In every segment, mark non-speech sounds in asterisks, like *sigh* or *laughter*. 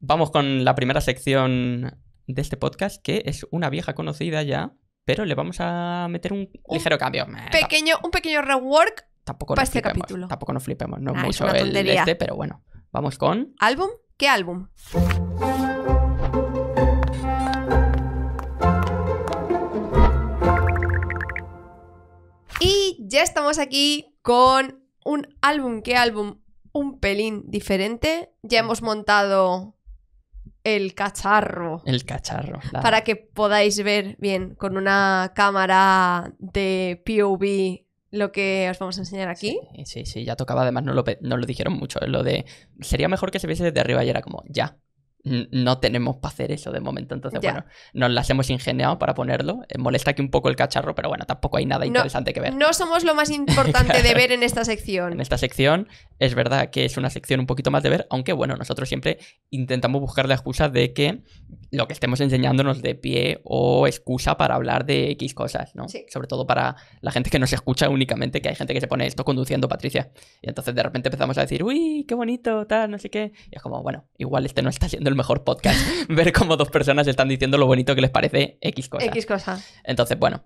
Vamos con la primera sección de este podcast, que es una vieja conocida ya, pero le vamos a meter un, ligero cambio. Pequeño, un pequeño rework tampoco para este capítulo. Tampoco nos flipemos, no ah, mucho el de este, pero bueno. Vamos con. ¿Álbum? ¿Qué álbum? Y ya estamos aquí con un álbum qué álbum un pelín diferente. Ya hemos montado el cacharro. El cacharro. Para que podáis ver bien con una cámara de POV lo que os vamos a enseñar aquí. Sí, sí, ya tocaba. Además, no lo, lo dijeron mucho. Lo de. Sería mejor que se viese desde arriba y era como, ya no tenemos para hacer eso de momento. Entonces, bueno, nos las hemos ingeniado para ponerlo. Eh, molesta aquí un poco el cacharro, pero bueno, tampoco hay nada interesante que ver. No somos lo más *laughs* importante de ver en esta sección. en esta sección es verdad que es una sección un poquito más de ver, aunque bueno, nosotros siempre intentamos buscar la excusa de que lo que estemos enseñándonos de pie o excusa para hablar de X cosas, ¿no? Sí. Sobre todo para la gente que nos escucha únicamente, que hay gente que se pone esto conduciendo, Patricia. Y entonces de repente empezamos a decir, uy, qué bonito, tal, no sé qué. Y es como, bueno, igual este no está siendo el mejor podcast. *laughs* ver cómo dos personas están diciendo lo bonito que les parece X cosa. X cosa. Entonces, bueno.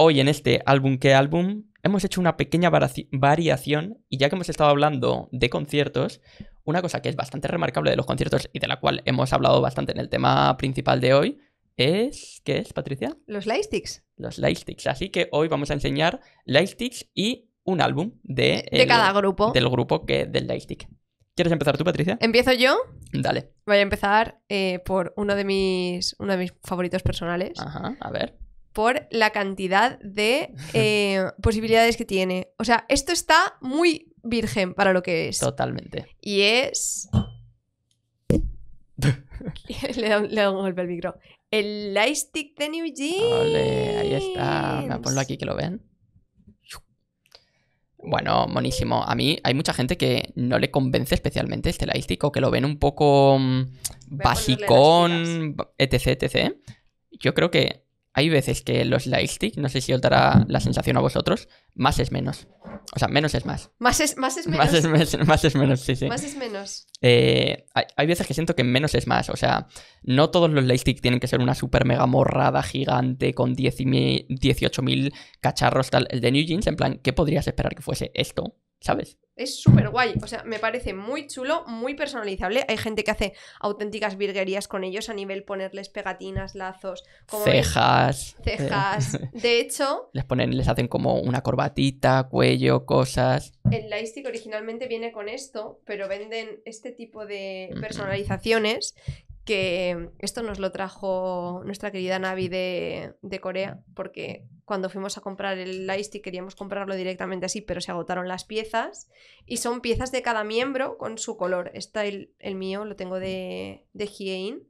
Hoy en este álbum, ¿qué álbum? hemos hecho una pequeña variación y ya que hemos estado hablando de conciertos, una cosa que es bastante remarcable de los conciertos y de la cual hemos hablado bastante en el tema principal de hoy es... ¿Qué es, Patricia? Los lightsticks. Los lightsticks. Así que hoy vamos a enseñar lightsticks y un álbum de... cada grupo. Del grupo que del lightstick. ¿Quieres empezar tú, Patricia? ¿Empiezo yo? Dale. Voy a empezar eh, por uno de, mis, uno de mis favoritos personales. Ajá, a ver por la cantidad de *laughs* eh, posibilidades que tiene. O sea, esto está muy virgen para lo que es. Totalmente. Y es... *laughs* *laughs* le, doy un golpe al micro. El lightstick de New Jeans. ahí está. Me ponerlo aquí que lo ven. Bueno, monísimo. A mí hay mucha gente que no le convence especialmente este lightstick o que lo ven un poco mm, basicón, etc, etc. Yo creo que hay veces que los lightstick, no sé si os dará la sensación a vosotros, más es menos. O sea, menos es más. Más es, más *laughs* menos. Más es, menos, sí, sí. Más es menos. Eh, hay, hay, veces que siento que menos es más. O sea, no todos los lightstick tienen que ser una super mega morrada gigante con 18.000 cacharros tal. El de New Jeans, en plan, ¿qué podrías esperar que fuese esto? ¿Sabes? Es súper guay. O sea, me parece muy chulo, muy personalizable. Hay gente que hace auténticas virguerías con ellos a nivel ponerles pegatinas, lazos, cejas. Eh, cejas. *laughs* De hecho. Les ponen, les hacen como una corbatita, cuello, cosas. El lightstick originalmente viene con esto, pero venden este tipo de personalizaciones que esto nos lo trajo nuestra querida Navi de, Corea, porque cuando fuimos a comprar el Ice queríamos comprarlo directamente así, pero se agotaron las piezas y son piezas de cada miembro con su color. Está el, el mío, lo tengo de, de Hiein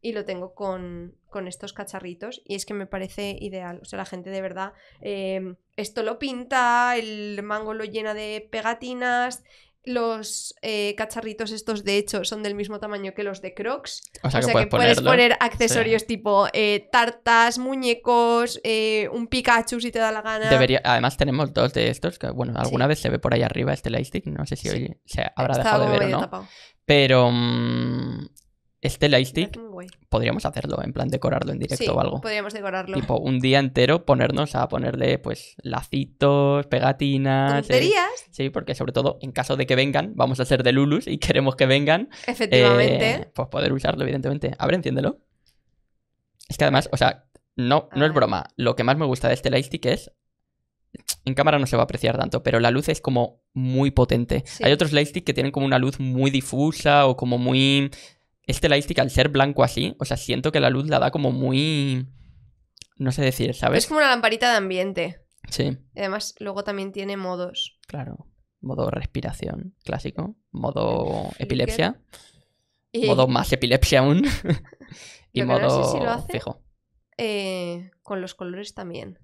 y lo tengo con, con, estos cacharritos y es que me parece ideal. O sea, la gente de verdad eh, esto lo pinta, el mango lo llena de pegatinas, los eh, cacharritos estos, de hecho, son del mismo tamaño que los de Crocs. O sea, que, puedes, poner accesorios tipo eh, tartas, muñecos, eh, un Pikachu si te da la gana. Debería... Además, tenemos dos de estos. Que, bueno, alguna vez se ve por ahí arriba este lightstick. No sé si hoy se habrá dejado de ver no. Pero. Mm, este lightstick podríamos hacerlo, en plan decorarlo en directo o algo. Podríamos decorarlo. Tipo, un día entero ponernos a ponerle pues lacitos, pegatinas. Eh, ¿Tonterías? sí, porque sobre todo en caso de que vengan, vamos a ser de Lulus y *laughs* queremos que vengan. Efectivamente. Eh, pues poder usarlo, evidentemente. A ver, enciéndelo. Es que además, o sea, no, no es ah. broma. Lo que más me gusta de este lightstick es en cámara no se va a apreciar tanto, pero la luz es como muy potente. Hay otros lightsticks que tienen como una luz muy difusa o como muy este lightstick al ser blanco así, o sea, siento que la luz la da como muy... No sé decir, ¿sabes? Es como una lamparita de ambiente. Sí. Y además, luego también tiene modos. Claro. Modo respiración clásico. Modo epilepsia. Modo más epilepsia aún. *laughs* y modo lo hace, fijo. Eh, con los colores también.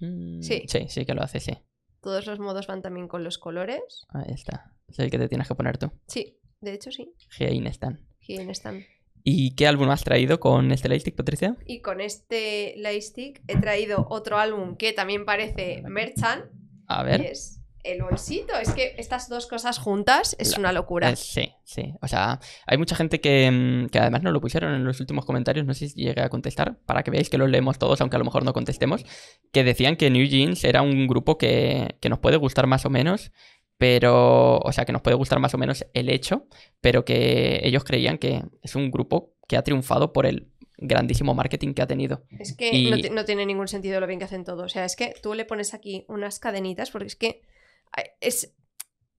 Mm, sí. Sí, sí que lo hace, sí. Todos los modos van también con los colores. Ahí está. Es el que te tienes que poner tú. Sí. De hecho, sí. Here están. están. ¿Y qué álbum has traído con este Lightstick, Patricia? Y con este Lightstick he traído otro álbum que también parece Merchant. A ver. Que es el bolsito. Es que estas dos cosas juntas es una locura. Eh, sí, sí. O sea, hay mucha gente mm, que, además no lo pusieron en los últimos comentarios, no sé si llegué a contestar, para que veáis que lo leemos todos, aunque a lo mejor no contestemos, que decían que New Jeans era un grupo que, que nos puede gustar más o menos pero, o sea, que nos puede gustar más o menos el hecho, pero que ellos creían que es un grupo que ha triunfado por el grandísimo marketing que ha tenido. Es que no, tiene ningún sentido lo bien que hacen todo. O sea, es que tú le pones aquí unas cadenitas porque es que es,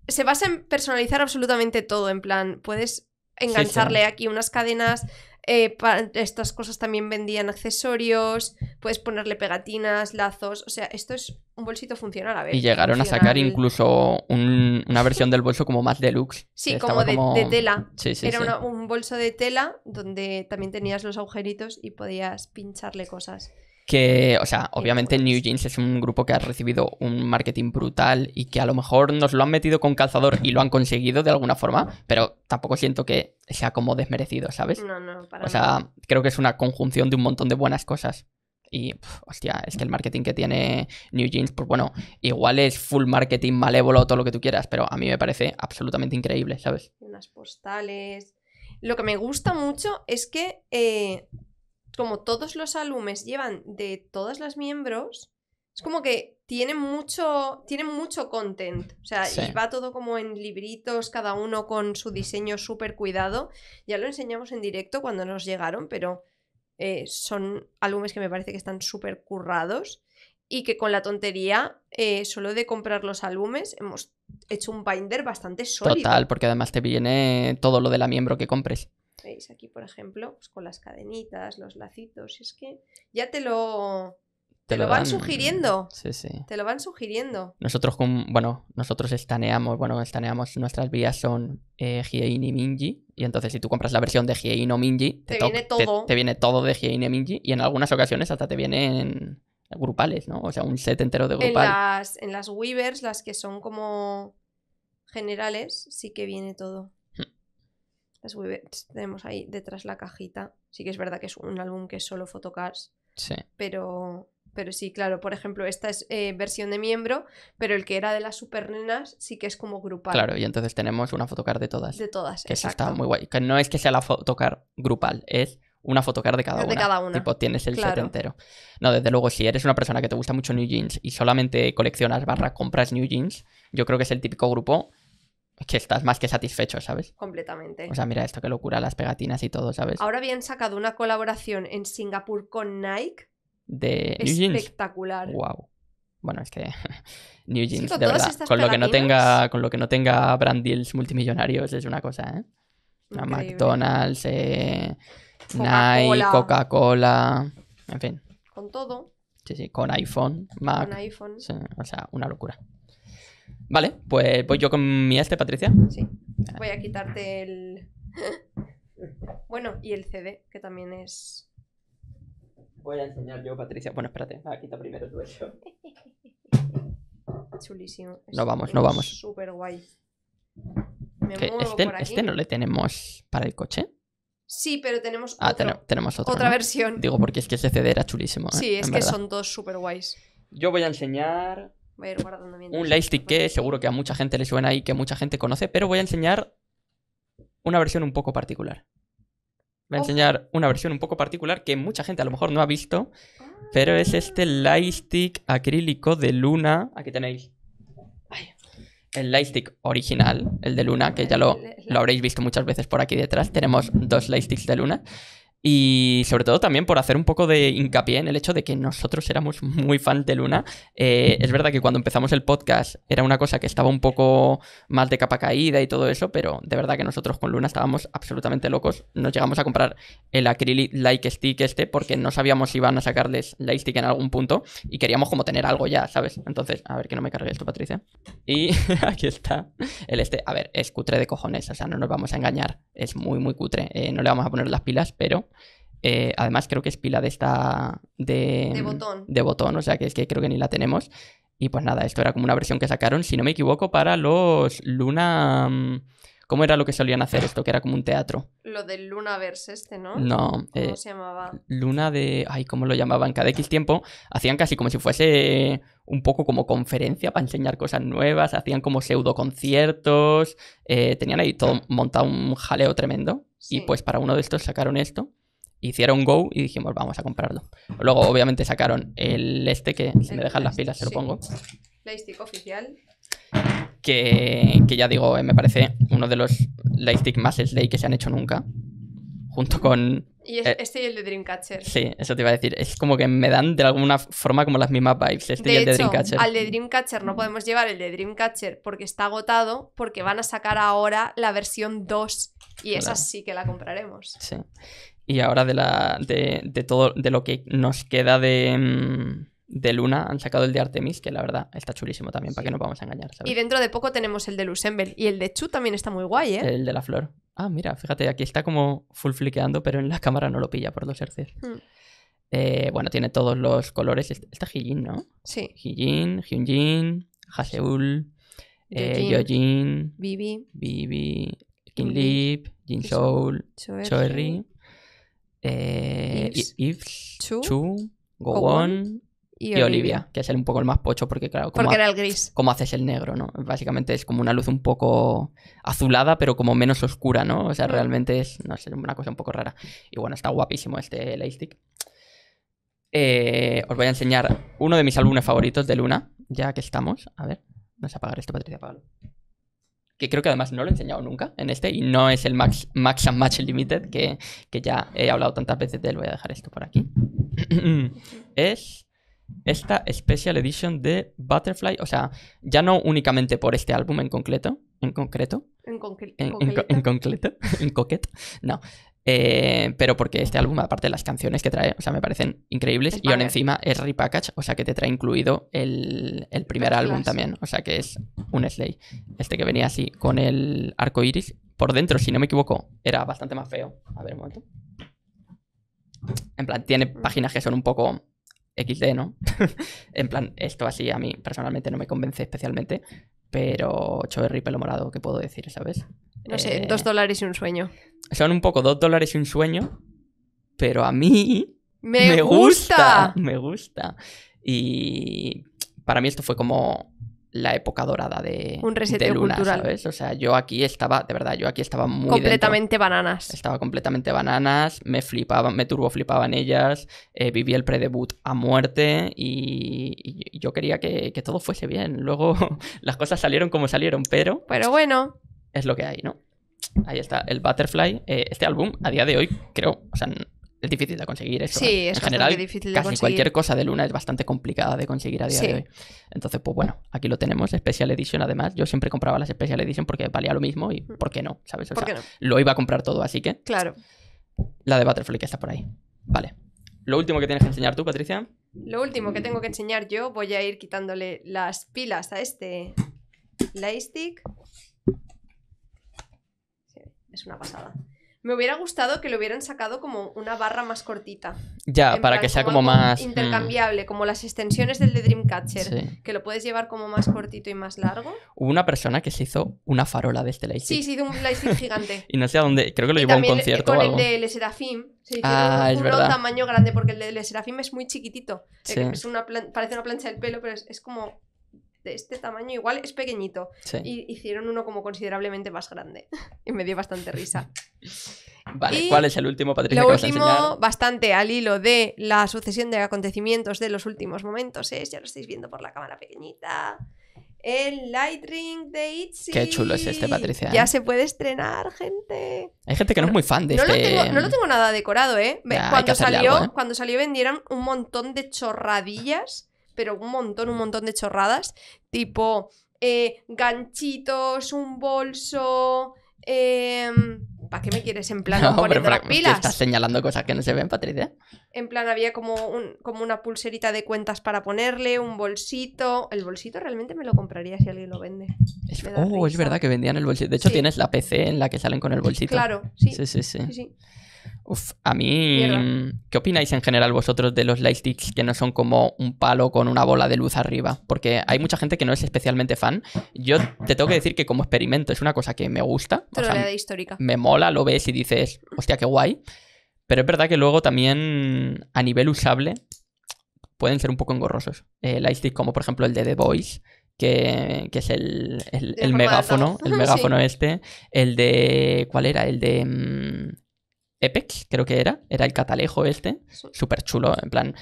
se basa en personalizar absolutamente todo. En plan, puedes engancharle aquí unas cadenas, eh, estas cosas también vendían accesorios, puedes ponerle pegatinas, lazos, o sea, esto es un bolsito funcional a vez Y llegaron a sacar incluso una versión del bolso como más deluxe. *laughs* Sí, como de, tela. Era un bolso de tela donde también tenías los agujeritos y podías pincharle cosas que, o sea, obviamente New Jeans es un grupo que ha recibido un marketing brutal y que a lo mejor nos lo han metido con calzador y lo han conseguido de alguna forma, pero tampoco siento que sea como desmerecido, ¿sabes? No, no, para O sea, creo que es una conjunción de un montón de buenas cosas. Y, hostia, es que el marketing que tiene New Jeans, pues bueno, igual es full marketing malévolo, todo lo que tú quieras, pero a mí me parece absolutamente increíble, ¿sabes? Unas postales. Lo que me gusta mucho es que eh, como todos los álbumes llevan de todas las miembros, es como que tienen mucho, mucho content. O sea, y va todo como en libritos, cada uno con su diseño súper cuidado. Ya lo enseñamos en directo cuando nos llegaron, pero eh, son álbumes que me parece que están súper currados y que con la tontería eh, solo de comprar los álbumes hemos hecho un binder bastante sólido. Total, porque además te viene todo lo de la miembro que compres aquí, por ejemplo, pues, con las cadenitas, los lacitos, es que ya te lo... Te, lo, van sugiriendo. Te lo van sugiriendo. Nosotros, con, bueno, nosotros estaneamos, bueno, estaneamos, nuestras vías son eh, y Minji. Y entonces si tú compras la versión de Hiein o Minji, te, viene todo. Te, viene todo de Hiein y Minji. Y en algunas ocasiones hasta te vienen grupales, ¿no? O sea, un set entero de grupales, En en las Weavers, las que son como generales, sí que viene todo. Tenemos ahí detrás la cajita. Sí que es verdad que es un álbum que es solo photocards Sí. Pero, pero sí, claro, por ejemplo, esta es eh, versión de miembro, pero el que era de las supernenas sí que es como grupal. Claro, y entonces tenemos una photocard de todas. De todas, Que está muy guay. Que no es que sea la photocard grupal, es una photocard de cada de Cada una. tienes el set entero. No, desde luego, si eres una persona que te gusta mucho New Jeans y solamente coleccionas barra compras New Jeans, yo creo que es el típico grupo es que estás más que satisfecho, ¿sabes? Completamente. O sea, mira esto, qué locura, las pegatinas y todo, ¿sabes? Ahora habían sacado una colaboración en Singapur con Nike. De Espectacular. Wow. Bueno, es que *laughs* New Jeans, de verdad. Con lo, que no tenga, con lo que no tenga brand deals multimillonarios es una cosa, ¿eh? McDonald's, eh, Nike, Coca-Cola, en fin. Con todo. Sí, sí, con iPhone, Mac. Con iPhone. o sea, una locura. Vale, pues voy yo con mi este, Patricia. Sí. Voy a quitarte el. *laughs* bueno, y el CD, que también es. Voy a enseñar yo, Patricia. Bueno, espérate, ah, quita primero tu eso. *laughs* Chulísimo. no vamos, no vamos. Súper guay. Me este, este, no le tenemos para el coche. Sí, pero tenemos, ah, otro, tenemos otra versión. Digo, porque es que ese CD era chulísimo. ¿eh? Sí, es que son dos súper guays. Yo voy a enseñar Voy a ir guardando Un lightstick que seguro que a mucha gente le suena y que mucha gente conoce, pero voy a enseñar una versión un poco particular. Voy a enseñar una versión un poco particular que mucha gente a lo mejor no ha visto, ah. pero es este lightstick acrílico de Luna. Aquí tenéis el lightstick original, el de Luna, que ya lo, lo habréis visto muchas veces por aquí detrás. Tenemos dos lightsticks de Luna. Y sobre todo también por hacer un poco de hincapié en el hecho de que nosotros éramos muy fan de Luna. Eh, es verdad que cuando empezamos el podcast era una cosa que estaba un poco más de capa caída y todo eso, pero de verdad que nosotros con Luna estábamos absolutamente locos. Nos llegamos a comprar el acrylic light stick este porque no sabíamos si iban a sacarles light stick en algún punto y queríamos como tener algo ya, ¿sabes? Entonces, a ver que no me cargue esto, Patricia. Y *laughs* aquí está el este. A ver, es cutre de cojones, o sea, no nos vamos a engañar. Es muy, muy cutre. Eh, no le vamos a poner las pilas, pero eh, además, creo que es pila de esta. De, botón. o sea que es que creo que ni la tenemos. Y pues nada, esto era como una versión que sacaron, si no me equivoco, para los Luna. Mm, ¿Cómo era lo que solían hacer esto? Que era como un teatro. Lo del Lunaverse este, ¿no? No. no eh, se llamaba? Luna de... Ay, ¿cómo lo llamaban? Cada X tiempo hacían casi como si fuese un poco como conferencia para enseñar cosas nuevas, hacían como pseudo conciertos, eh, tenían ahí todo montado un jaleo tremendo. Y pues para uno de estos sacaron esto hicieron Go y dijimos, vamos a comprarlo. Luego, obviamente, sacaron el este que, si me dejan las este, pilas, se lo pongo. Lightstick oficial. Que, que, ya digo, eh, me parece uno de los lightstick más slay que se han hecho nunca. Junto con. Y eh, este y el de Dreamcatcher. Sí, eso te iba a decir. Es como que me dan de alguna forma como las mismas vibes. Este de y el de Dreamcatcher. Al de Dreamcatcher no podemos llevar el de Dreamcatcher porque está agotado, porque van a sacar ahora la versión 2 y esa sí que la compraremos. Sí. Y ahora de, la, de, todo de lo que nos queda mm, de, Luna, han sacado el de Artemis, que la verdad está chulísimo también, para que no vamos a engañar. Y dentro de poco tenemos el de Lusembel. Y el de Chu también está muy guay, ¿eh? El de la flor. Ah, mira, fíjate, aquí está como full fliqueando, pero en la cámara no lo pilla por los herces. Hmm. Eh, bueno, tiene todos los colores. Está Hijin, ¿no? Sí. Hijin, Hyunjin, Haseul, eh, Vivi, Bibi, Bibi, Kinlip, Jin Soul, Choerry eh, Yves, Chu, Chu y, Olivia. que es el un poco el más pocho porque claro, como, haces el negro, ¿no? Básicamente es como una luz un poco azulada, pero como menos oscura, ¿no? O sea, mm. realmente es, no una cosa un poco rara. Y bueno, está guapísimo este lightstick. Eh, os voy a enseñar uno de mis álbumes favoritos de Luna, ya que estamos. A ver, vamos a apagar esto, Patricia, Pablo que creo que además no lo he enseñado nunca en este, y no es el Max, Max and Match Limited, que, ya he hablado tantas veces de él, voy a dejar esto por aquí. *clears throat* es esta Special Edition de Butterfly, o sea, ya no únicamente por este álbum en concreto, en concreto, en, concreto. en, concreto, *laughs* en coquet, no, eh, pero porque este álbum, aparte de las canciones que trae, o sea, me parecen increíbles. y aún encima es repackage, o sea, que te trae incluido el, primer álbum también. O sea, que es un Slay. Este que venía así con el arco iris. Por dentro, si no me equivoco, era bastante más feo. A ver, un momento. En plan, tiene mm. páginas que son un poco XD, ¿no? *laughs* en plan, esto así a mí personalmente no me convence especialmente. Pero Choverry pelo morado, ¿qué puedo decir, sabes? No sé, eh, dos dólares y un sueño. Son un poco dos dólares y un sueño, pero a mí me, gusta. Me gusta. Y para mí esto fue como la época dorada de, un reset cultural. O sea, yo aquí estaba, de verdad, yo aquí estaba muy completamente bananas. Estaba completamente bananas, me flipaban, me turbo flipaban ellas, eh, viví el predebut a muerte y, yo quería que, que, todo fuese bien. Luego *laughs* las cosas salieron como salieron, pero pero bueno, es lo que hay, ¿no? Ahí está, el Butterfly. Eh, este álbum, a día de hoy, creo, o sea, es difícil de conseguir eso. Sí, es en general, difícil de casi cualquier cosa de Luna es bastante complicada de conseguir a día de hoy. Entonces, pues bueno, aquí lo tenemos, Special Edition además. Yo siempre compraba las Special Edition porque valía lo mismo y ¿por qué no? ¿Sabes? lo iba a comprar todo, así que. Claro. La de Butterfly que está por ahí. Vale. Lo último que tienes que enseñar tú, Patricia. Lo último que tengo que enseñar yo, voy a ir quitándole las pilas a este lightstick es una pasada. Me hubiera gustado que lo hubieran sacado como una barra más cortita. Ya, para que sea como, más. Mm. Intercambiable, como las extensiones del de Dreamcatcher, que lo puedes llevar como más cortito y más largo. Hubo una persona que se hizo una farola de este lightstick. Sí, se hizo un lightstick gigante. *laughs* y no sé a dónde, creo que lo llevó a un concierto. Con el de Le Serafim, Sí, ah, es verdad. tamaño grande, porque el de Le es muy chiquitito. Es una parece una plancha de pelo, pero es como este tamaño igual es pequeñito. hicieron uno como considerablemente más grande. *laughs* y me dio bastante risa. *laughs* Vale, ¿cuál es el último, Patricia? Lo último, bastante al hilo de la sucesión de acontecimientos de los últimos momentos, es, ya lo estáis viendo por la cámara pequeñita, el Light Ring de Itzy. Qué chulo es este, Patricia. Ya ¿eh? se puede estrenar, gente. Hay gente que no, es muy fan de no Lo este, tengo, no lo em, tengo nada decorado, ¿eh? salió, ¿eh? cuando salió vendieron un montón de chorradillas pero un montón, un montón de chorradas, tipo eh, ganchitos, un bolso. Em, ¿Para qué me quieres en plan *laughs* no, las pilas? estás señalando cosas que no se ven, Patricia. En plan, había como, un, como una pulserita de cuentas para ponerle, un bolsito. El bolsito realmente me lo compraría si alguien lo vende. oh, es verdad que vendían el bolsito. De hecho, tienes la PC en la que salen con el bolsito. Claro, sí, sí. sí, sí. Uf, a mí. Mm, ¿Qué opináis en general vosotros de los lightsticks que no son como un palo con una bola de luz arriba? Porque hay mucha gente que no es especialmente fan. Yo te tengo que decir que como experimento es una cosa que me gusta. histórica. Me mola, lo ves y dices, hostia, qué guay. Pero es verdad que luego también a nivel usable pueden ser un poco engorrosos. el eh, lightstick como por ejemplo el de The Voice. Que, es el, megáfono, el *laughs* megáfono este, el de, ¿cuál era? El de mm, Epex, creo que era, era el catalejo este, súper chulo, en plan,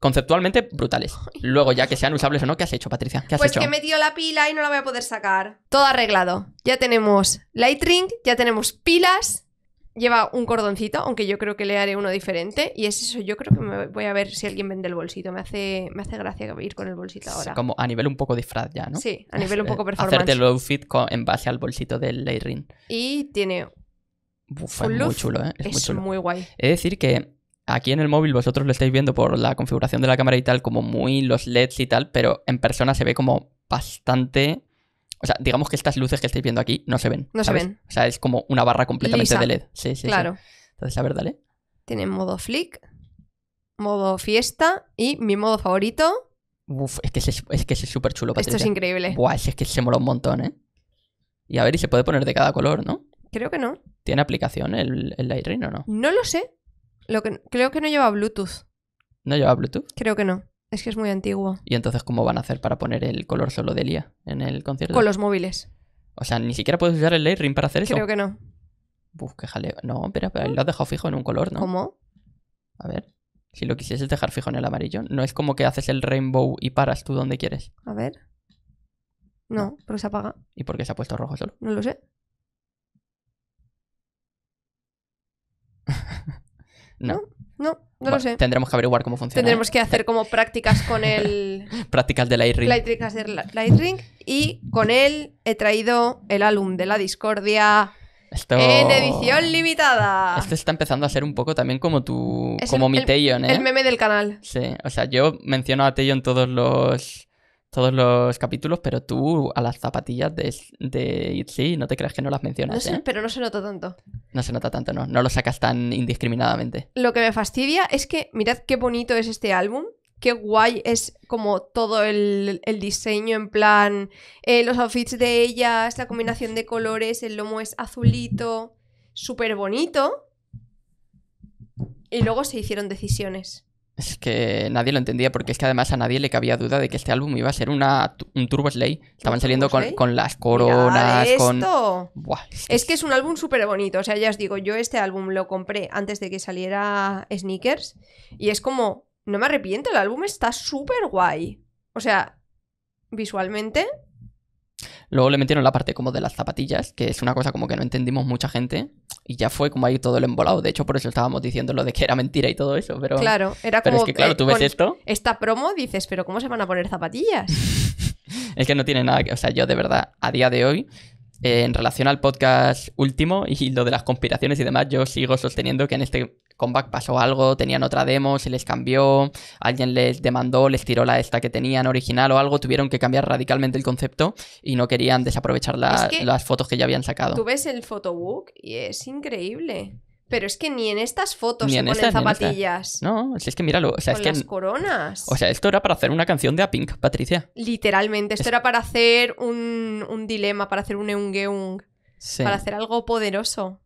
conceptualmente brutales. Luego, ya que sean usables o no, ¿qué has hecho, Patricia? ¿Qué has pues que me dio la pila y no la voy a poder sacar. Todo arreglado. Ya tenemos light ring, ya tenemos pilas. Lleva un cordoncito, aunque yo creo que le haré uno diferente. Y es eso, yo creo que me voy a ver si alguien vende el bolsito. Me hace, me hace gracia ir con el bolsito ahora. como a nivel un poco disfraz ya, ¿no? Sí, a nivel un poco eh, performance. Hacerte el outfit en base al bolsito del Lightring. Y tiene es muy chulo, ¿eh? Es, muy, guay. Es decir que aquí en el móvil vosotros lo estáis viendo por la configuración de la cámara y tal, como muy los LEDs y tal, pero en persona se ve como bastante... O sea, digamos que estas luces que estáis viendo aquí no se ven. No se ven. O sea, es como una barra completamente de LED. Sí, sí. Claro. Entonces, a ver, dale. tiene modo flick, modo fiesta y mi modo favorito. Uf, es que es, que es súper chulo, Esto es increíble. Buah, es que se mola un montón, ¿eh? Y a ver, y se puede poner de cada color, ¿no? Creo que no. ¿Tiene aplicación el, el ring o no? No lo sé. Lo que, creo que no lleva Bluetooth. ¿No lleva Bluetooth? Creo que no. Es que es muy antiguo. ¿Y entonces cómo van a hacer para poner el color solo de Lía en el concierto? Con los móviles. O sea, ni siquiera puedes usar el ring para hacer eso. Creo que no. Uf, qué jaleo. No, pero, pero lo has dejado fijo en un color, ¿no? ¿Cómo? A ver. Si lo quisieses dejar fijo en el amarillo, no es como que haces el rainbow y paras tú donde quieres. A ver. No, pero se apaga. ¿Y por qué se ha puesto rojo solo? No lo sé. no. no. No, lo sé. Tendremos que averiguar cómo funciona. Tendremos ¿eh? que hacer como prácticas con el. *laughs* prácticas de Lightring. Prácticas de Y con él he traído el álbum de la Discordia. En edición limitada. Esto está empezando a ser un poco también como tu. como mi Teyon, ¿eh? El meme del canal. Sí, o sea, yo menciono a en todos los todos los capítulos, pero tú a las zapatillas de, de Itzy no te creas que no las mencionas. ¿eh? pero no se nota tanto. No se nota tanto, no. No lo sacas tan indiscriminadamente. Lo que me fastidia es que, mirad qué bonito es este álbum. Qué guay es como todo el, diseño en plan, eh, los outfits de ellas, la combinación de colores, el lomo es azulito, súper bonito. Y luego se hicieron decisiones es que nadie lo entendía porque es que además a nadie le cabía duda de que este álbum iba a ser una, un Turbo Slay. Estaban saliendo con, las coronas, con... es, que... es, que es un álbum súper bonito, o sea, ya os digo, yo este álbum lo compré antes de que saliera Sneakers y es como, no me arrepiento, el álbum está súper guay. O sea, visualmente... Luego le metieron la parte como de las zapatillas, que es una cosa como que no entendimos mucha gente y ya fue como ahí todo el embolado. De hecho, por eso estábamos diciendo lo de que era mentira y todo eso. Pero, claro, era es que, claro, eh, tú ves esto. Esta promo dices, pero ¿cómo se van a poner zapatillas? *laughs* es que no tiene nada que. O sea, yo de verdad, a día de hoy, eh, en relación al podcast último y lo de las conspiraciones y demás, yo sigo sosteniendo que en este Comeback pasó algo, tenían otra demo, se les cambió, alguien les demandó, les tiró la esta que tenían original o algo, tuvieron que cambiar radicalmente el concepto y no querían desaprovechar las fotos que ya habían sacado. Tú ves el photobook y es increíble. Pero es que ni en estas fotos se ponen zapatillas. no, es que míralo. O las coronas. O sea, esto era para hacer una canción de A Pink, Patricia. Literalmente, esto era para hacer un, dilema, para hacer un eungeung. Sí. Para hacer algo poderoso.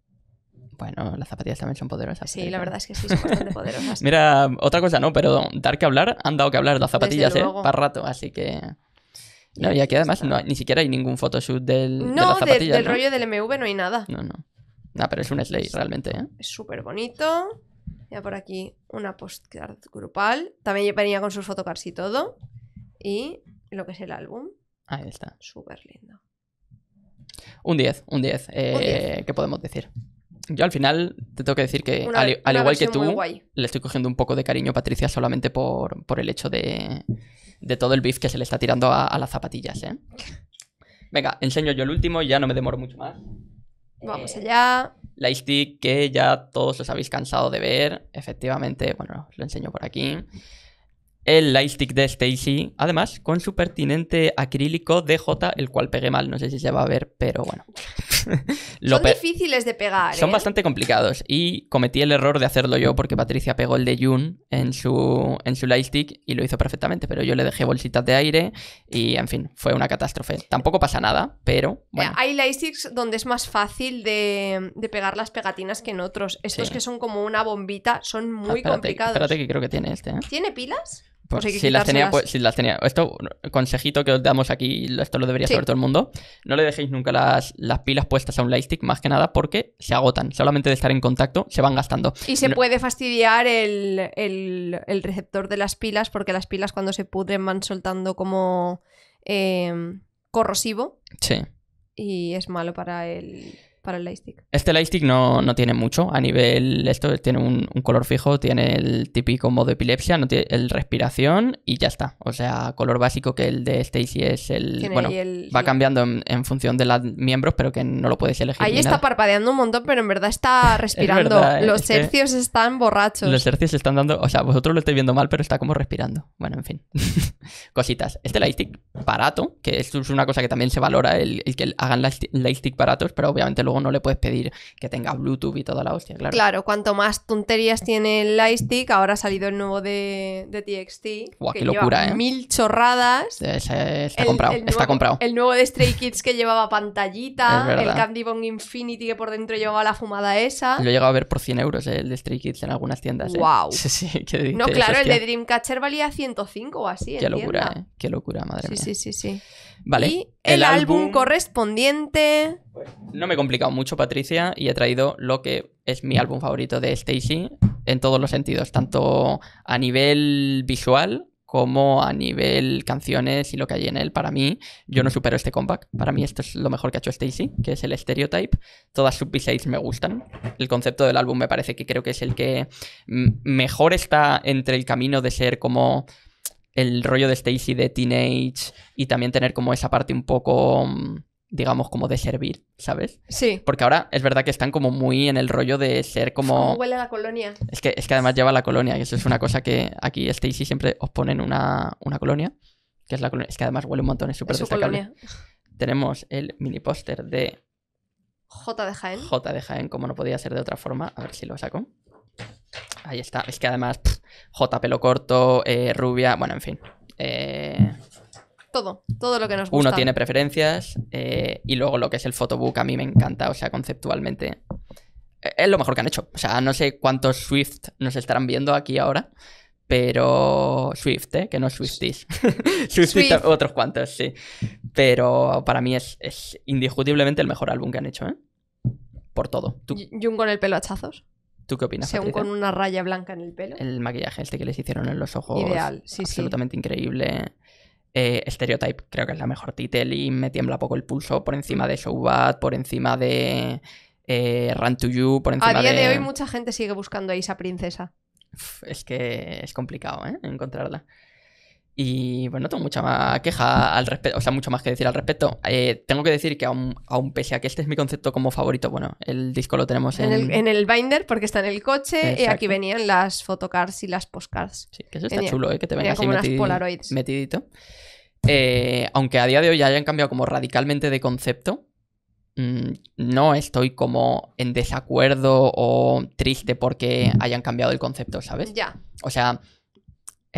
Bueno, las zapatillas también son poderosas. Sí, la verdad es que sí, son *laughs* poderosas. Mira, otra cosa no, pero dar que hablar, han dado que hablar las zapatillas, ¿eh? Para rato, así que... No, y aquí además ni siquiera hay ningún photoshoot del, no, de del rollo del MV no hay nada. No, no. No, pero es un slay realmente, ¿eh? Es súper bonito. Ya por aquí una postcard grupal. También venía con sus photocards y todo. Y lo que es el álbum. Ahí está. Súper lindo. Un 10, un 10. Eh, ¿Qué podemos decir? Yo al final te tengo que decir que, al, igual que tú, le estoy cogiendo un poco de cariño Patricia solamente por, el hecho de, todo el beef que se le está tirando a, las zapatillas. ¿eh? Venga, enseño yo el último y ya no me demoro mucho más. Vamos eh, allá. La stick que ya todos os habéis cansado de ver. Efectivamente, bueno, lo enseño por aquí el lightstick de Stacy, además con su pertinente acrílico DJ, el cual pegué mal, no sé si se va a ver, pero bueno. *laughs* son difíciles de pegar. Son ¿eh? bastante complicados y cometí el error de hacerlo yo porque Patricia pegó el de June en su, en su lightstick y lo hizo perfectamente, pero yo le dejé bolsitas de aire y en fin, fue una catástrofe. Tampoco pasa nada, pero... Eh, bueno. Hay lightsticks donde es más fácil de, pegar las pegatinas que en otros. Estos que son como una bombita son muy ah, complicados. Espérate que creo que tiene este. ¿eh? ¿Tiene pilas? Pues si, las tenía, pues, si las tenía, esto, consejito que os damos aquí, esto lo debería saber todo el mundo. No le dejéis nunca las, las pilas puestas a un lightstick, más que nada porque se agotan. Solamente de estar en contacto se van gastando. Y se puede fastidiar el, receptor de las pilas, porque las pilas cuando se pudren van soltando como eh, corrosivo. Sí. Y es malo para el para el lightstick? Este lightstick no, no tiene mucho. A nivel, esto tiene un, color fijo, tiene el típico modo epilepsia, no tiene el respiración y ya está. O sea, color básico que el de Stacy es el... Bueno, va cambiando en, función de los miembros, pero que no lo puedes elegir. Ahí está parpadeando un montón, pero en verdad está *laughs* respirando. los están borrachos. Los tercios están dando... O sea, vosotros lo estáis viendo mal, pero está como respirando. Bueno, en fin. *laughs* Cositas. Este lightstick barato, que esto es una cosa que también se valora, el, que hagan lightstick baratos, pero obviamente luego no le puedes pedir que tenga Bluetooth y toda la hostia, claro. Claro, cuanto más tonterías tiene el Lightstick, ahora ha salido el nuevo de, TXT. qué locura, ¿eh? Mil chorradas. está comprado, el nuevo, está comprado. El nuevo de Stray Kids que llevaba pantallita, el Candy Bong Infinity que por dentro llevaba la fumada esa. Lo he llegado a ver por 100 euros eh, el de Stray Kids en algunas tiendas. ¿eh? ¡Wow! *laughs* Sí, qué No, claro, el de Dreamcatcher valía 105 o así. Qué locura, eh, Qué locura, madre sí, Sí, sí, sí. Vale. Y el, álbum, correspondiente. No me he complicado mucho, Patricia, y he traído lo que es mi álbum favorito de Stacy en todos los sentidos, tanto a nivel visual como a nivel canciones y lo que hay en él. Para mí, yo no supero este compact Para mí, esto es lo mejor que ha hecho Stacy, que es el Stereotype. Todas sus b me gustan. El concepto del álbum me parece que creo que es el que mejor está entre el camino de ser como el rollo de Stacy de teenage y también tener como esa parte un poco mm, digamos, como de servir, ¿sabes? Sí. Porque ahora es verdad que están como muy en el rollo de ser como... huele la colonia? Es que, es que además lleva la colonia, y eso es una cosa que aquí Stacy siempre os ponen una, una colonia, que es la Es que además huele un montón, es súper destacable. Colonia. Tenemos el mini póster de... J de Jaén. J de Jaén, como no podía ser de otra forma. A ver si lo saco. Ahí está. Es que además, J pelo corto, eh, rubia, bueno, en fin. Eh, todo, todo lo que nos gusta. Uno tiene preferencias eh, y luego lo que es el photobook a mí me encanta, o sea, conceptualmente es lo mejor que han hecho. O sea, no sé cuántos Swift nos estarán viendo aquí ahora, pero Swift, ¿eh? que no Swifties. *laughs* Swift, otros cuantos, sí. Pero para mí es, indiscutiblemente el mejor álbum que han hecho, ¿eh? Por todo. ¿Tú? con el pelo chazos ¿Tú qué opinas? Según con una raya blanca en el pelo. El maquillaje este que les hicieron en los ojos. Ideal, sí, Absolutamente increíble. Eh, Stereotype creo que es la mejor titel y me tiembla poco el pulso por encima de Showbat, por encima de eh, Run to You, por encima de... A día de... hoy mucha gente sigue buscando a esa princesa. es que es complicado, ¿eh? Encontrarla. Y bueno, no tengo mucha más queja al respecto, o sea, mucho más que decir al respecto. Eh, tengo que decir que aún, pese a que este es mi concepto como favorito, bueno, el disco lo tenemos en, en, el, binder porque está en el coche y aquí venían las photocards y las postcards. Sí, que eso está chulo, ¿eh? que te venga así metidito. Eh, aunque a día de hoy hayan cambiado como radicalmente de concepto, mm, no estoy como en desacuerdo o triste porque hayan cambiado el concepto, ¿sabes? Ya. O sea,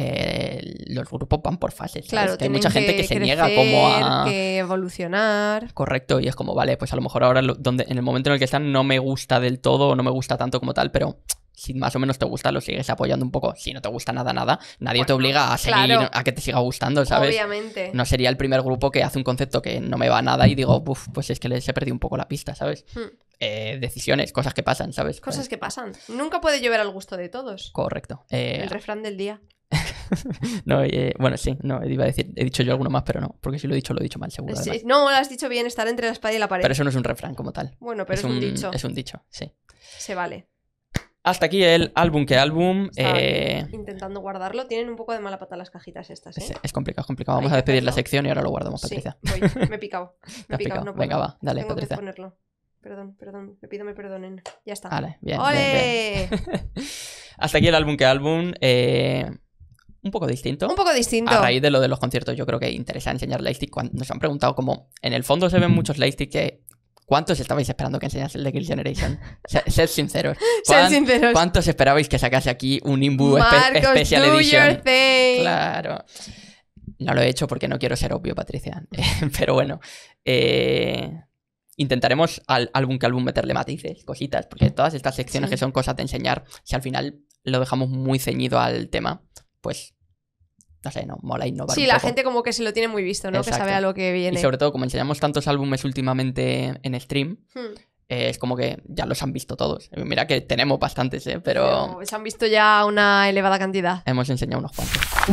eh, los grupos van por fases. Claro, hay mucha gente que, se niega como a que evolucionar. Correcto, y es como, vale, pues a lo mejor ahora donde, en el momento en el que están no me gusta del todo no me gusta tanto como tal, pero si más o menos te gusta, lo sigues apoyando un poco. Si no te gusta nada, nada, nadie te obliga a seguir, a que te siga gustando, ¿sabes? Obviamente. No sería el primer grupo que hace un concepto que no me va a nada y digo, pues es que les he perdido un poco la pista, ¿sabes? Hmm. Eh, decisiones, cosas que pasan, ¿sabes? Cosas eh. que pasan. Nunca puede llover al gusto de todos. Correcto. el refrán del día. *laughs* no, eh, bueno, sí, no, iba a decir, he dicho yo alguno más, pero no, porque si lo he dicho, lo he dicho mal, seguro. no, lo has dicho bien, estar entre la espada y la pared. Pero eso no es un refrán como tal. Bueno, pero es, un, dicho. Es un dicho, sí. Se vale. Hasta aquí el álbum que álbum. Eh, Intentando guardarlo. Tienen un poco de mala pata las cajitas estas, ¿eh? Es, complicado, complicado. Vamos a despedir la sección y ahora lo guardamos, Patricia. Sí, Me he picado. *laughs* Venga, va, dale, Patricia. Perdón, perdón, me pido me perdonen. Ya está. Vale, bien. *laughs* Hasta aquí el álbum que álbum. Eh un poco distinto. Un poco distinto. A raíz de lo de los conciertos, yo creo que interesa enseñar lightstick. Nos han preguntado como, en el fondo se ven muchos lightstick que... ¿Cuántos estabais esperando que enseñase el de Kill Generation? *laughs* Ser sed sinceros. Sed sinceros. ¿Cuántos esperabais que sacase aquí un Imbu especial Special Edition? Claro. No lo he hecho porque no quiero ser obvio, Patricia. *laughs* Pero bueno. Eh, intentaremos al álbum que álbum meterle matices, cositas, porque todas estas secciones que son cosas de enseñar, si al final lo dejamos muy ceñido al tema, pues, no sé, no, mola innovar. Sí, la gente como que se lo tiene muy visto, ¿no? Que sabe a lo que viene. Y sobre todo, como enseñamos tantos álbumes últimamente en stream, hmm. eh, es como que ya los han visto todos. Mira que tenemos bastantes, ¿eh? Pero... se han visto ya una elevada cantidad. Hemos enseñado unos cuantos.